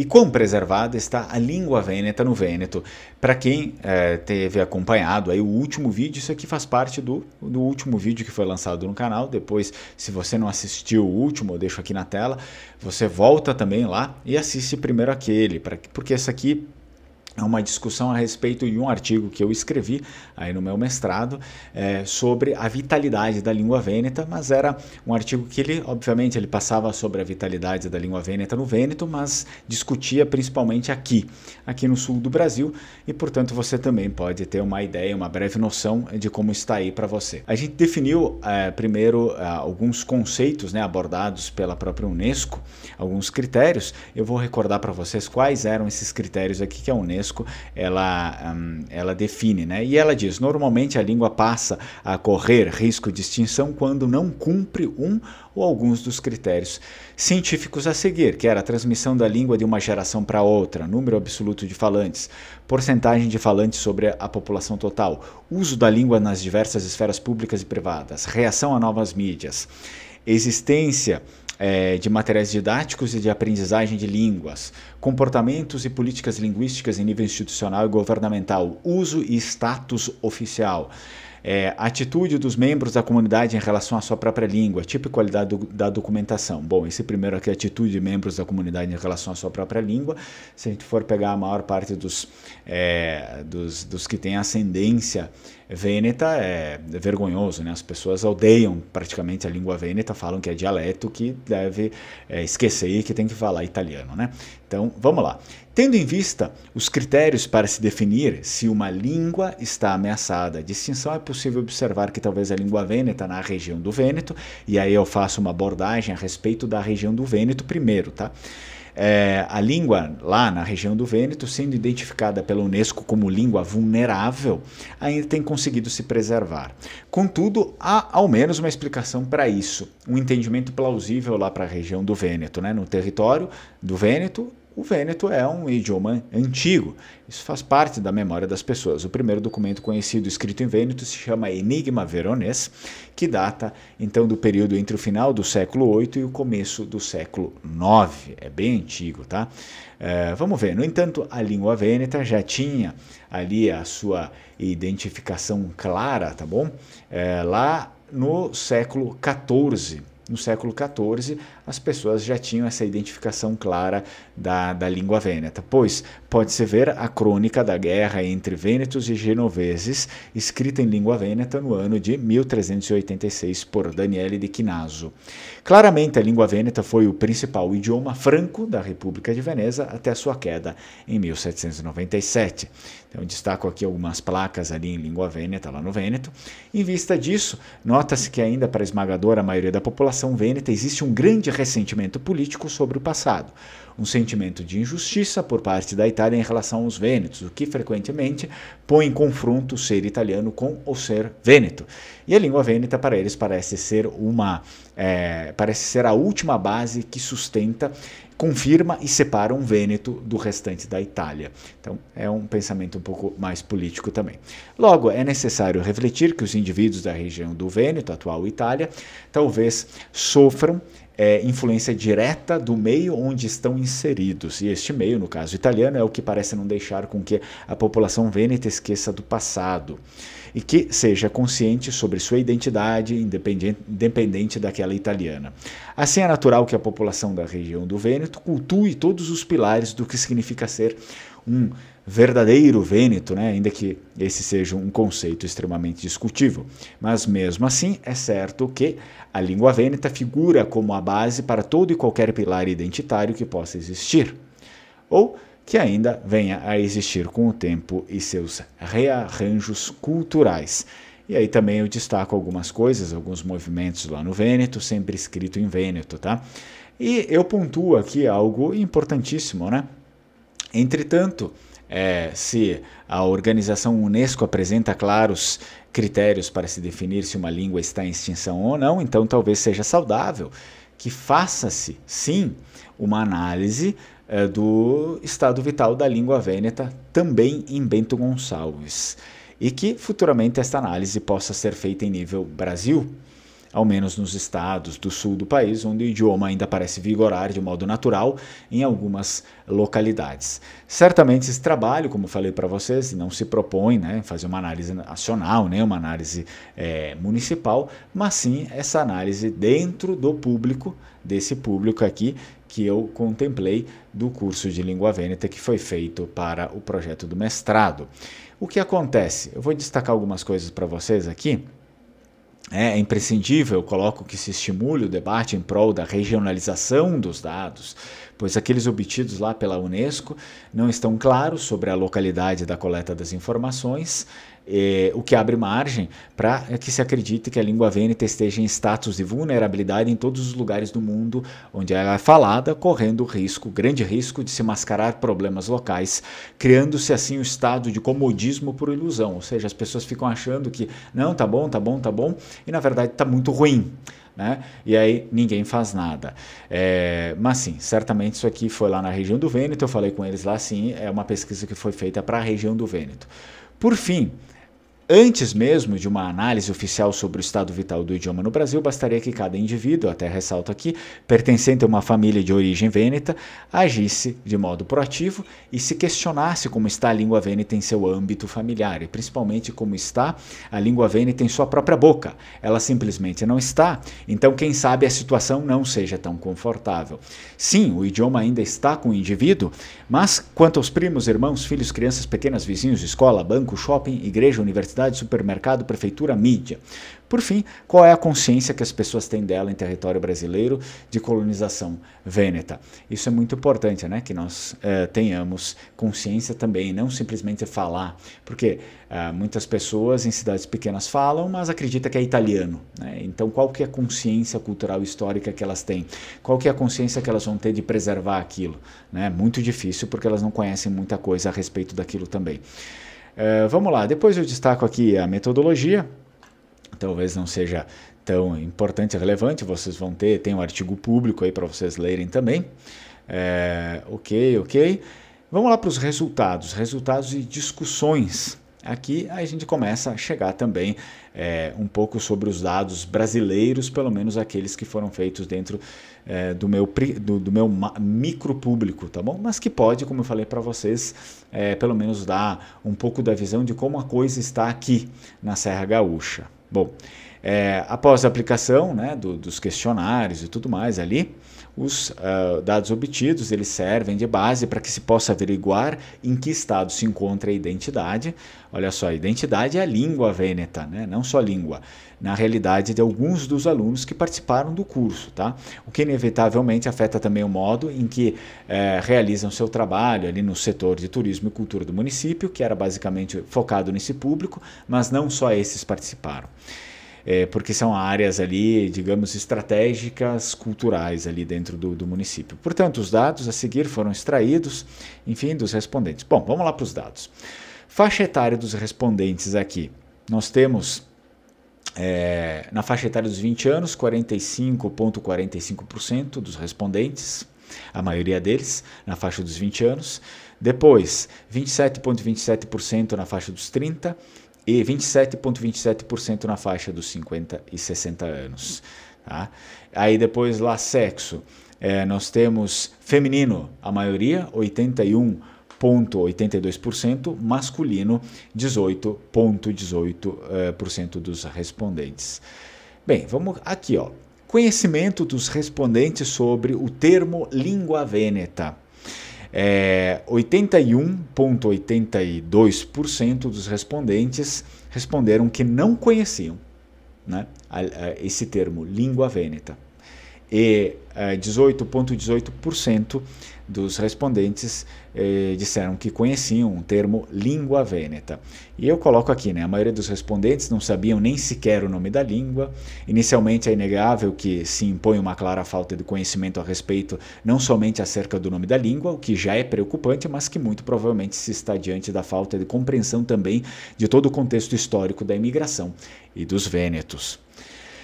E quão preservada está a língua vêneta no Vêneto? Para quem é, teve acompanhado aí o último vídeo, isso aqui faz parte do, do último vídeo que foi lançado no canal. Depois, se você não assistiu o último, eu deixo aqui na tela. Você volta também lá e assiste primeiro aquele, pra, porque esse aqui uma discussão a respeito de um artigo que eu escrevi aí no meu mestrado é, sobre a vitalidade da língua vêneta, mas era um artigo que ele, obviamente, ele passava sobre a vitalidade da língua vêneta no Vêneto, mas discutia principalmente aqui, aqui no sul do Brasil, e portanto você também pode ter uma ideia, uma breve noção de como está aí para você. A gente definiu é, primeiro é, alguns conceitos né, abordados pela própria UNESCO, alguns critérios. Eu vou recordar para vocês quais eram esses critérios aqui que a UNESCO Unesco ela, hum, ela define. Né? E ela diz: normalmente a língua passa a correr risco de extinção quando não cumpre um ou alguns dos critérios científicos a seguir, que era a transmissão da língua de uma geração para outra, número absoluto de falantes, porcentagem de falantes sobre a população total, uso da língua nas diversas esferas públicas e privadas, reação a novas mídias, existência é, de materiais didáticos e de aprendizagem de línguas, comportamentos e políticas linguísticas em nível institucional e governamental, uso e status oficial. É, atitude dos membros da comunidade em relação à sua própria língua, tipo e qualidade do, da documentação. Bom, esse primeiro aqui, atitude de membros da comunidade em relação à sua própria língua. Se a gente for pegar a maior parte dos, é, dos, dos que têm ascendência vêneta, é vergonhoso, né? As pessoas odeiam praticamente a língua vêneta, falam que é dialeto, que deve é, esquecer que tem que falar italiano, né? Então, vamos lá. Tendo em vista os critérios para se definir se uma língua está ameaçada de extinção, é possível observar que talvez a língua vêneta na região do Vêneto, e aí eu faço uma abordagem a respeito da região do Vêneto primeiro, tá? É, a língua lá na região do Vêneto, sendo identificada pela Unesco como língua vulnerável, ainda tem conseguido se preservar. Contudo, há ao menos uma explicação para isso, um entendimento plausível lá para a região do Vêneto. Né? No território do Vêneto, o Vêneto é um idioma antigo, isso faz parte da memória das pessoas. O primeiro documento conhecido escrito em Vêneto se chama Enigma Veronese, que data então do período entre o final do século VIII e o começo do século IX. É bem antigo, tá? É, vamos ver. No entanto, a língua vêneta já tinha ali a sua identificação clara, tá bom? É, lá no século XIV no século XIV, as pessoas já tinham essa identificação clara da, da língua vêneta, pois pode-se ver a crônica da guerra entre vênetos e genoveses, escrita em língua vêneta no ano de 1386 por Daniele de Quinazzo. Claramente, a língua vêneta foi o principal idioma franco da República de Veneza até a sua queda em 1797. Então, destaco aqui algumas placas ali em língua vêneta, lá no Vêneto. Em vista disso, nota-se que ainda para a esmagadora maioria da população vêneta existe um grande ressentimento político sobre o passado um sentimento de injustiça por parte da Itália em relação aos vênetos, o que frequentemente põe em confronto o ser italiano com o ser vêneto. E a língua vêneta para eles parece ser uma é, parece ser a última base que sustenta confirma e separa um Vêneto do restante da Itália. Então, é um pensamento um pouco mais político também. Logo, é necessário refletir que os indivíduos da região do Vêneto, atual Itália, talvez sofram é, influência direta do meio onde estão inseridos. E este meio, no caso italiano, é o que parece não deixar com que a população vêneta esqueça do passado e que seja consciente sobre sua identidade, independente, independente daquela italiana. Assim, é natural que a população da região do Vêneto cultue todos os pilares do que significa ser um verdadeiro vêneto, né? ainda que esse seja um conceito extremamente discutível. Mas mesmo assim, é certo que a língua vêneta figura como a base para todo e qualquer pilar identitário que possa existir, ou que ainda venha a existir com o tempo e seus rearranjos culturais. E aí também eu destaco algumas coisas, alguns movimentos lá no Vêneto, sempre escrito em Vêneto, tá? E eu pontuo aqui algo importantíssimo, né? Entretanto, é, se a organização Unesco apresenta claros critérios para se definir se uma língua está em extinção ou não, então talvez seja saudável que faça-se, sim, uma análise é, do estado vital da língua vêneta também em Bento Gonçalves. E que futuramente esta análise possa ser feita em nível Brasil ao menos nos estados do sul do país, onde o idioma ainda parece vigorar de modo natural em algumas localidades. Certamente esse trabalho, como falei para vocês, não se propõe né, fazer uma análise nacional, né, uma análise é, municipal, mas sim essa análise dentro do público, desse público aqui que eu contemplei do curso de língua vêneta que foi feito para o projeto do mestrado. O que acontece? Eu vou destacar algumas coisas para vocês aqui é, é imprescindível, coloco, que se estimule o debate em prol da regionalização dos dados, pois aqueles obtidos lá pela Unesco não estão claros sobre a localidade da coleta das informações, eh, o que abre margem para que se acredite que a língua vêneta esteja em status de vulnerabilidade em todos os lugares do mundo onde ela é falada, correndo o risco, grande risco, de se mascarar problemas locais, criando-se assim o um estado de comodismo por ilusão, ou seja, as pessoas ficam achando que não, tá bom, tá bom, tá bom, e na verdade tá muito ruim. Né? E aí ninguém faz nada. É, mas sim, certamente isso aqui foi lá na região do Vêneto, eu falei com eles lá sim, é uma pesquisa que foi feita para a região do Vêneto. Por fim, Antes mesmo de uma análise oficial sobre o estado vital do idioma no Brasil, bastaria que cada indivíduo, até ressalto aqui, pertencente a uma família de origem vêneta, agisse de modo proativo e se questionasse como está a língua vêneta em seu âmbito familiar e principalmente como está a língua vêneta em sua própria boca. Ela simplesmente não está, então quem sabe a situação não seja tão confortável. Sim, o idioma ainda está com o indivíduo, mas quanto aos primos, irmãos, filhos, crianças, pequenas, vizinhos, escola, banco, shopping, igreja, universidade, universidade, supermercado, prefeitura, mídia. Por fim, qual é a consciência que as pessoas têm dela em território brasileiro de colonização vêneta? Isso é muito importante, né? Que nós eh, tenhamos consciência também, não simplesmente falar, porque eh, muitas pessoas em cidades pequenas falam, mas acredita que é italiano. Né? Então, qual que é a consciência cultural histórica que elas têm? Qual que é a consciência que elas vão ter de preservar aquilo? É né? muito difícil porque elas não conhecem muita coisa a respeito daquilo também. É, vamos lá, depois eu destaco aqui a metodologia, talvez não seja tão importante e relevante, vocês vão ter, tem um artigo público aí para vocês lerem também. É, ok, ok. Vamos lá para os resultados, resultados e discussões. Aqui a gente começa a chegar também é, um pouco sobre os dados brasileiros, pelo menos aqueles que foram feitos dentro é, do meu, do, do meu micro público, tá bom? Mas que pode, como eu falei para vocês, é, pelo menos dar um pouco da visão de como a coisa está aqui na Serra Gaúcha. Bom, é, após a aplicação né, do, dos questionários e tudo mais ali, os uh, dados obtidos eles servem de base para que se possa averiguar em que estado se encontra a identidade. Olha só, a identidade é a língua vêneta, né? não só a língua. Na realidade, é de alguns dos alunos que participaram do curso, tá? O que inevitavelmente afeta também o modo em que eh, realizam seu trabalho ali no setor de turismo e cultura do município, que era basicamente focado nesse público, mas não só esses participaram é, porque são áreas ali, digamos, estratégicas culturais ali dentro do, do, município. Portanto, os dados a seguir foram extraídos, enfim, dos respondentes. Bom, vamos lá para os dados. Faixa etária dos respondentes aqui. Nós temos é, na faixa etária dos 20 anos, 45,45% dos respondentes, a maioria deles na faixa dos 20 anos. Depois, 27,27% 27 na faixa dos 30 e 27,27% na faixa dos 50 e 60 anos. Tá? Aí depois lá sexo, é, nós temos feminino, a maioria, 81,82%, masculino, 18,18% ,18, é, dos respondentes. Bem, vamos aqui, ó. Conhecimento dos respondentes sobre o termo língua vêneta é, 81,82% dos respondentes responderam que não conheciam né, esse termo língua vêneta e 18,18% eh, dos respondentes eh, disseram que conheciam o termo língua vêneta. E eu coloco aqui, né, a maioria dos respondentes não sabiam nem sequer o nome da língua. Inicialmente é inegável que se impõe uma clara falta de conhecimento a respeito não somente acerca do nome da língua, o que já é preocupante, mas que muito provavelmente se está diante da falta de compreensão também de todo o contexto histórico da imigração e dos vênetos.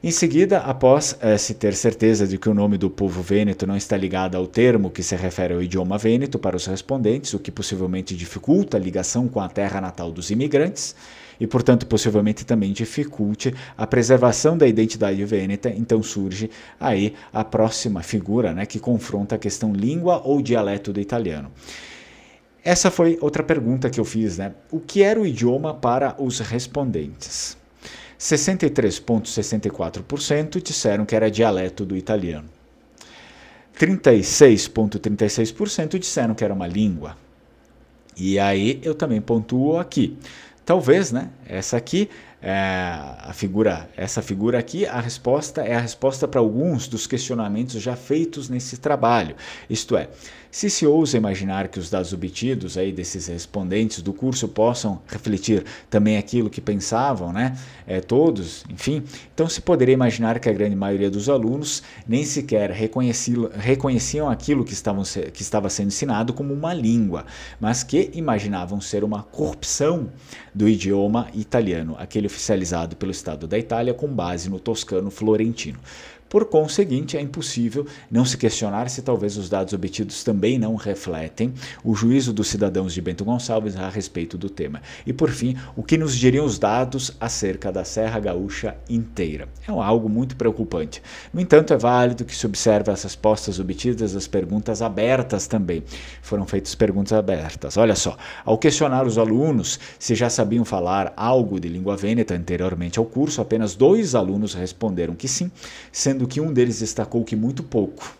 Em seguida, após eh, se ter certeza de que o nome do povo vêneto não está ligado ao termo que se refere ao idioma vêneto para os respondentes, o que possivelmente dificulta a ligação com a terra natal dos imigrantes, e, portanto, possivelmente também dificulte a preservação da identidade vêneta. Então surge aí a próxima figura né, que confronta a questão língua ou dialeto do italiano. Essa foi outra pergunta que eu fiz, né? O que era o idioma para os respondentes? 63,64% disseram que era dialeto do italiano. 36,36% ,36 disseram que era uma língua. E aí eu também pontuo aqui. Talvez, né? Essa aqui é a figura, essa figura aqui, a resposta é a resposta para alguns dos questionamentos já feitos nesse trabalho. Isto é, se se ousa imaginar que os dados obtidos aí desses respondentes do curso possam refletir também aquilo que pensavam, né? É, todos, enfim, então se poderia imaginar que a grande maioria dos alunos nem sequer reconheciam aquilo que, estavam, que estava sendo ensinado como uma língua, mas que imaginavam ser uma corrupção do idioma italiano, aquele oficializado pelo Estado da Itália com base no toscano florentino. Por conseguinte, é impossível não se questionar se talvez os dados obtidos também não refletem o juízo dos cidadãos de Bento Gonçalves a respeito do tema. E por fim, o que nos diriam os dados acerca da Serra Gaúcha inteira? É algo muito preocupante. No entanto, é válido que se observe as respostas obtidas às perguntas abertas também. Foram feitas perguntas abertas. Olha só, ao questionar os alunos se já sabiam falar algo de língua vêneta anteriormente ao curso, apenas dois alunos responderam que sim, sendo sendo que um deles destacou que muito pouco.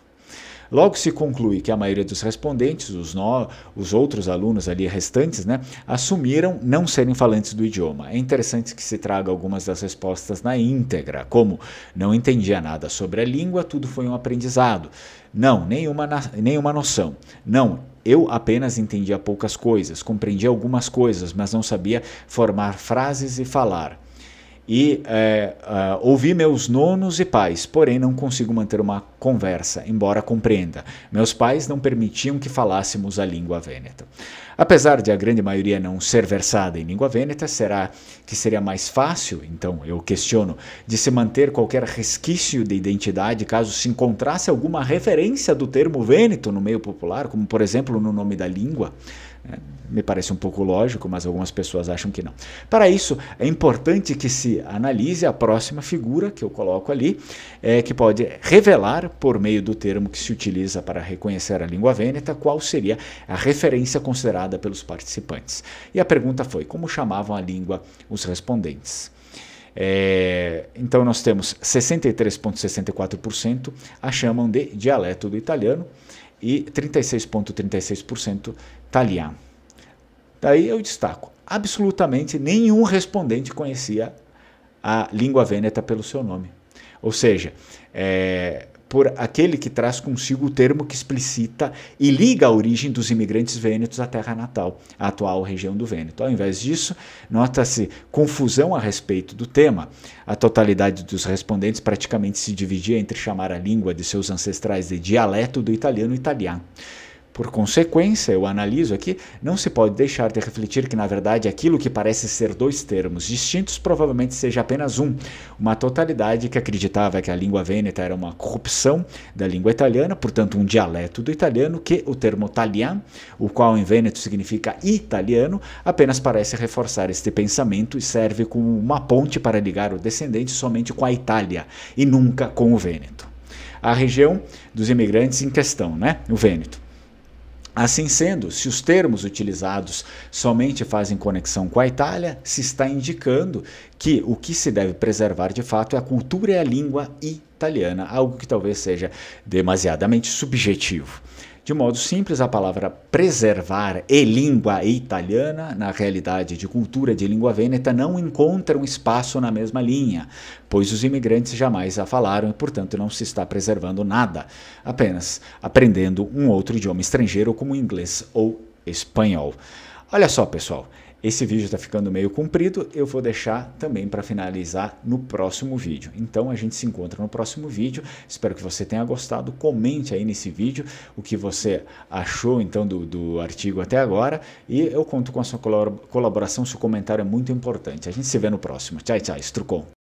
Logo se conclui que a maioria dos respondentes, os, no, os outros alunos ali restantes, né, assumiram não serem falantes do idioma. É interessante que se traga algumas das respostas na íntegra, como não entendia nada sobre a língua, tudo foi um aprendizado. Não, nenhuma, nenhuma noção. Não, eu apenas entendia poucas coisas, compreendia algumas coisas, mas não sabia formar frases e falar e é, uh, ouvi meus nonos e pais, porém não consigo manter uma conversa, embora compreenda. Meus pais não permitiam que falássemos a língua vêneta. Apesar de a grande maioria não ser versada em língua vêneta, será que seria mais fácil, então eu questiono, de se manter qualquer resquício de identidade caso se encontrasse alguma referência do termo vêneto no meio popular, como por exemplo no nome da língua? É, me parece um pouco lógico, mas algumas pessoas acham que não. Para isso, é importante que se analise a próxima figura que eu coloco ali, é, que pode revelar, por meio do termo que se utiliza para reconhecer a língua vêneta, qual seria a referência considerada pelos participantes. E a pergunta foi: como chamavam a língua os respondentes? É, então, nós temos 63,64% a chamam de dialeto do italiano e 36,36% italiano. Daí eu destaco, absolutamente nenhum respondente conhecia a língua vêneta pelo seu nome. Ou seja, é, por aquele que traz consigo o termo que explicita e liga a origem dos imigrantes vênetos à terra natal, a atual região do Vêneto. Ao invés disso, nota-se confusão a respeito do tema. A totalidade dos respondentes praticamente se dividia entre chamar a língua de seus ancestrais de dialeto do italiano italiano por consequência, eu analiso aqui, não se pode deixar de refletir que, na verdade, aquilo que parece ser dois termos distintos provavelmente seja apenas um. Uma totalidade que acreditava que a língua vêneta era uma corrupção da língua italiana, portanto, um dialeto do italiano, que o termo talian, o qual em vêneto significa italiano, apenas parece reforçar este pensamento e serve como uma ponte para ligar o descendente somente com a Itália e nunca com o Vêneto. A região dos imigrantes em questão, né? O Vêneto. Assim sendo, se os termos utilizados somente fazem conexão com a Itália, se está indicando que o que se deve preservar de fato é a cultura e a língua italiana, algo que talvez seja demasiadamente subjetivo. De modo simples, a palavra preservar e língua italiana, na realidade de cultura de língua vêneta, não encontram espaço na mesma linha, pois os imigrantes jamais a falaram e, portanto, não se está preservando nada, apenas aprendendo um outro idioma estrangeiro como inglês ou espanhol. Olha só, pessoal, esse vídeo está ficando meio comprido, eu vou deixar também para finalizar no próximo vídeo. Então a gente se encontra no próximo vídeo. Espero que você tenha gostado. Comente aí nesse vídeo o que você achou então do, do artigo até agora e eu conto com a sua colaboração. Seu comentário é muito importante. A gente se vê no próximo. Tchau, tchau. Strucon.